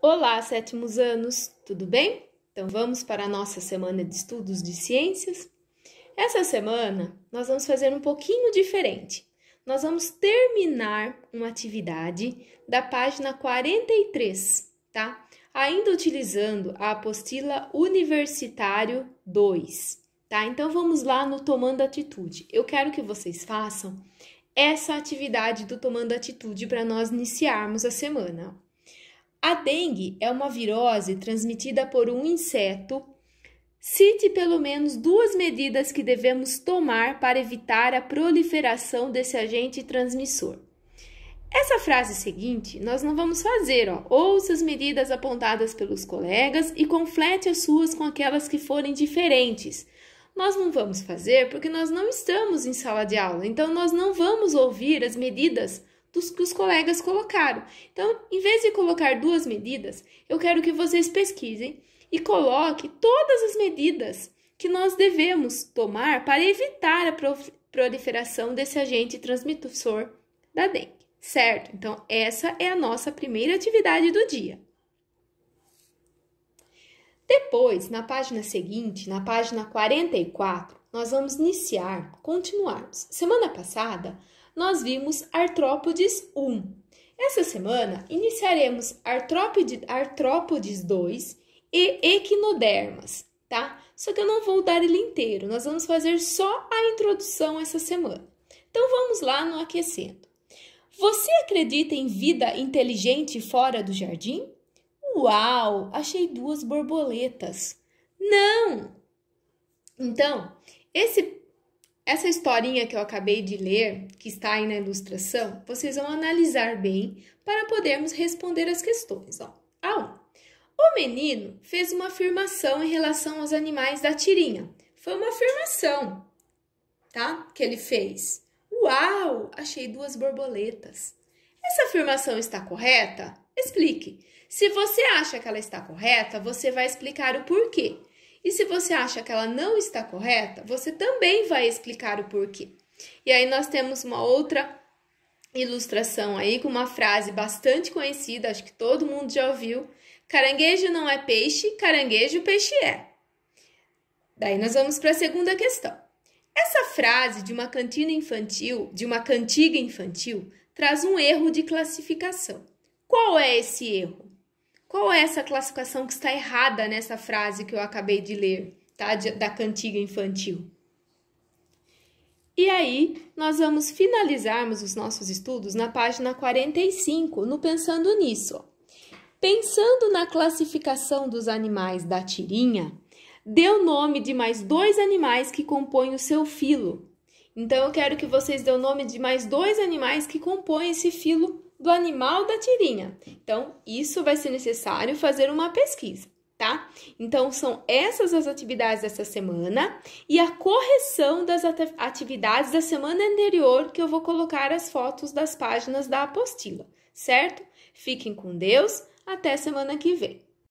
Olá, sétimos anos, tudo bem? Então vamos para a nossa semana de estudos de ciências. Essa semana nós vamos fazer um pouquinho diferente. Nós vamos terminar uma atividade da página 43, tá? Ainda utilizando a apostila Universitário 2, tá? Então vamos lá no Tomando Atitude. Eu quero que vocês façam essa atividade do Tomando Atitude para nós iniciarmos a semana. A dengue é uma virose transmitida por um inseto. Cite pelo menos duas medidas que devemos tomar para evitar a proliferação desse agente transmissor. Essa frase seguinte nós não vamos fazer, ó. Ouça as medidas apontadas pelos colegas e complete as suas com aquelas que forem diferentes. Nós não vamos fazer porque nós não estamos em sala de aula, então nós não vamos ouvir as medidas dos que os colegas colocaram. Então, em vez de colocar duas medidas, eu quero que vocês pesquisem e coloquem todas as medidas que nós devemos tomar para evitar a proliferação desse agente transmissor da dengue, certo? Então, essa é a nossa primeira atividade do dia. Depois, na página seguinte, na página 44, nós vamos iniciar, continuarmos. Semana passada, nós vimos artrópodes 1. Essa semana, iniciaremos artrópode, artrópodes 2 e equinodermas, tá? Só que eu não vou dar ele inteiro, nós vamos fazer só a introdução essa semana. Então, vamos lá no aquecendo. Você acredita em vida inteligente fora do jardim? Uau, achei duas borboletas. Não! Então, esse, essa historinha que eu acabei de ler, que está aí na ilustração, vocês vão analisar bem para podermos responder as questões. Ó. A 1. Um, o menino fez uma afirmação em relação aos animais da tirinha. Foi uma afirmação, tá? Que ele fez. Uau, achei duas borboletas. Essa afirmação está correta? Explique. Se você acha que ela está correta, você vai explicar o porquê. E se você acha que ela não está correta, você também vai explicar o porquê. E aí nós temos uma outra ilustração aí com uma frase bastante conhecida, acho que todo mundo já ouviu: caranguejo não é peixe, caranguejo peixe é. Daí nós vamos para a segunda questão. Essa frase de uma cantina infantil, de uma cantiga infantil, traz um erro de classificação. Qual é esse erro? Qual é essa classificação que está errada nessa frase que eu acabei de ler, tá? da cantiga infantil? E aí, nós vamos finalizarmos os nossos estudos na página 45, no Pensando Nisso. Pensando na classificação dos animais da tirinha, deu nome de mais dois animais que compõem o seu filo. Então, eu quero que vocês dêem o nome de mais dois animais que compõem esse filo do animal da tirinha. Então, isso vai ser necessário fazer uma pesquisa, tá? Então, são essas as atividades dessa semana e a correção das atividades da semana anterior que eu vou colocar as fotos das páginas da apostila, certo? Fiquem com Deus, até semana que vem.